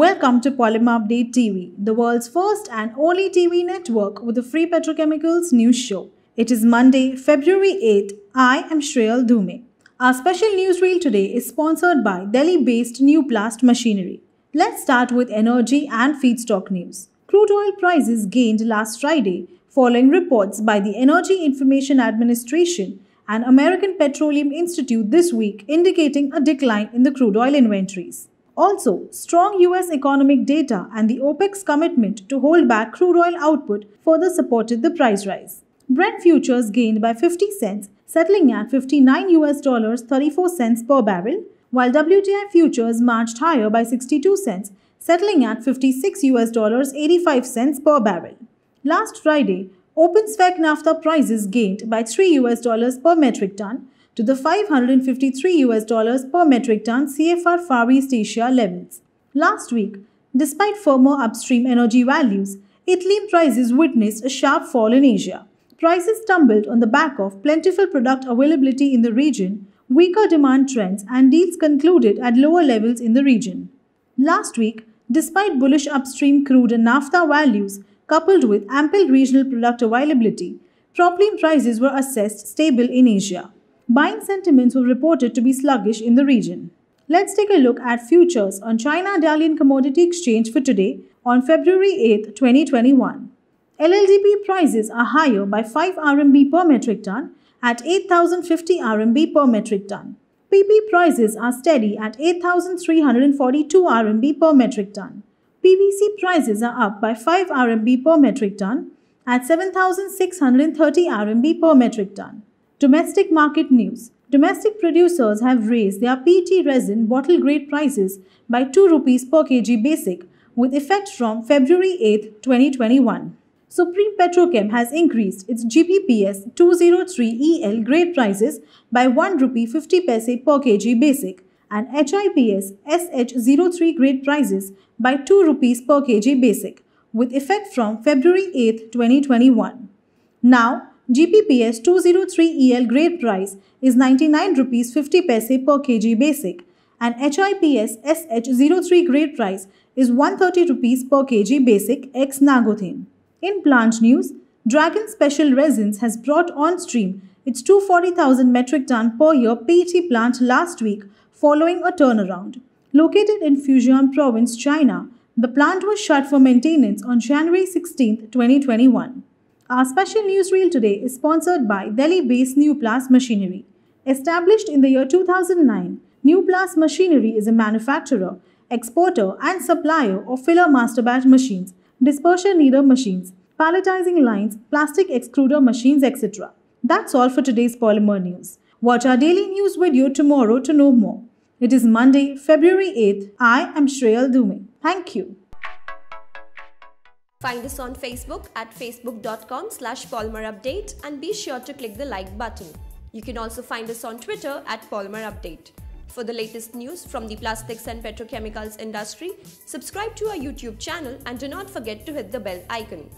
Welcome to Polymer Update TV, the world's first and only TV network with a free petrochemicals news show. It is Monday, February 8th. I am Shreyal Dhume. Our special newsreel today is sponsored by Delhi-based New Plast Machinery. Let's start with energy and feedstock news. Crude oil prices gained last Friday following reports by the Energy Information Administration and American Petroleum Institute this week indicating a decline in the crude oil inventories. Also, strong US economic data and the OPEC's commitment to hold back crude oil output further supported the price rise. Brent futures gained by 50 cents, settling at 59 US dollars 34 cents per barrel, while WTI futures marched higher by 62 cents, settling at 56 US dollars 85 cents per barrel. Last Friday, open spec NAFTA prices gained by 3 US dollars per metric ton, to the 553 US dollars per metric ton CFR Far East Asia levels. Last week, despite firmer upstream energy values, ethylene prices witnessed a sharp fall in Asia. Prices tumbled on the back of plentiful product availability in the region, weaker demand trends, and deals concluded at lower levels in the region. Last week, despite bullish upstream crude and naphtha values, coupled with ample regional product availability, propylene prices were assessed stable in Asia. Buying sentiments were reported to be sluggish in the region. Let's take a look at futures on China Dalian Commodity Exchange for today on February 8, 2021. LLDP prices are higher by 5 RMB per metric ton at 8050 RMB per metric ton. PP prices are steady at 8342 RMB per metric ton. PVC prices are up by 5 RMB per metric ton at 7630 RMB per metric ton. Domestic market news. Domestic producers have raised their PET resin bottle grade prices by 2 rupees per kg basic with effect from February 8, 2021. Supreme Petrochem has increased its GPPS 203EL grade prices by 1 rupee 50 paise per kg basic and HIPS SH03 grade prices by 2 rupees per kg basic with effect from February 8, 2021. Now, GPPS 203EL grade price is 99 rupees 50 paise per kg basic and HIPS SH03 grade price is 130 rupees per kg basic ex Nagothane. In plant news, Dragon Special Resins has brought on stream its 240,000 metric ton per year PET plant last week following a turnaround. Located in Fujian province, China, the plant was shut for maintenance on January 16, 2021. Our special newsreel today is sponsored by Delhi-based Newplast Machinery. Established in the year 2009, Newplast Machinery is a manufacturer, exporter and supplier of filler master batch machines, dispersion kneader machines, palletizing lines, plastic extruder machines, etc. That's all for today's Polymer News. Watch our daily news video tomorrow to know more. It is Monday, February 8th. I am Shreyal Dume. Thank you. Find us on Facebook at facebook.com slash Update and be sure to click the like button. You can also find us on Twitter at Polymer Update. For the latest news from the plastics and petrochemicals industry, subscribe to our YouTube channel and do not forget to hit the bell icon.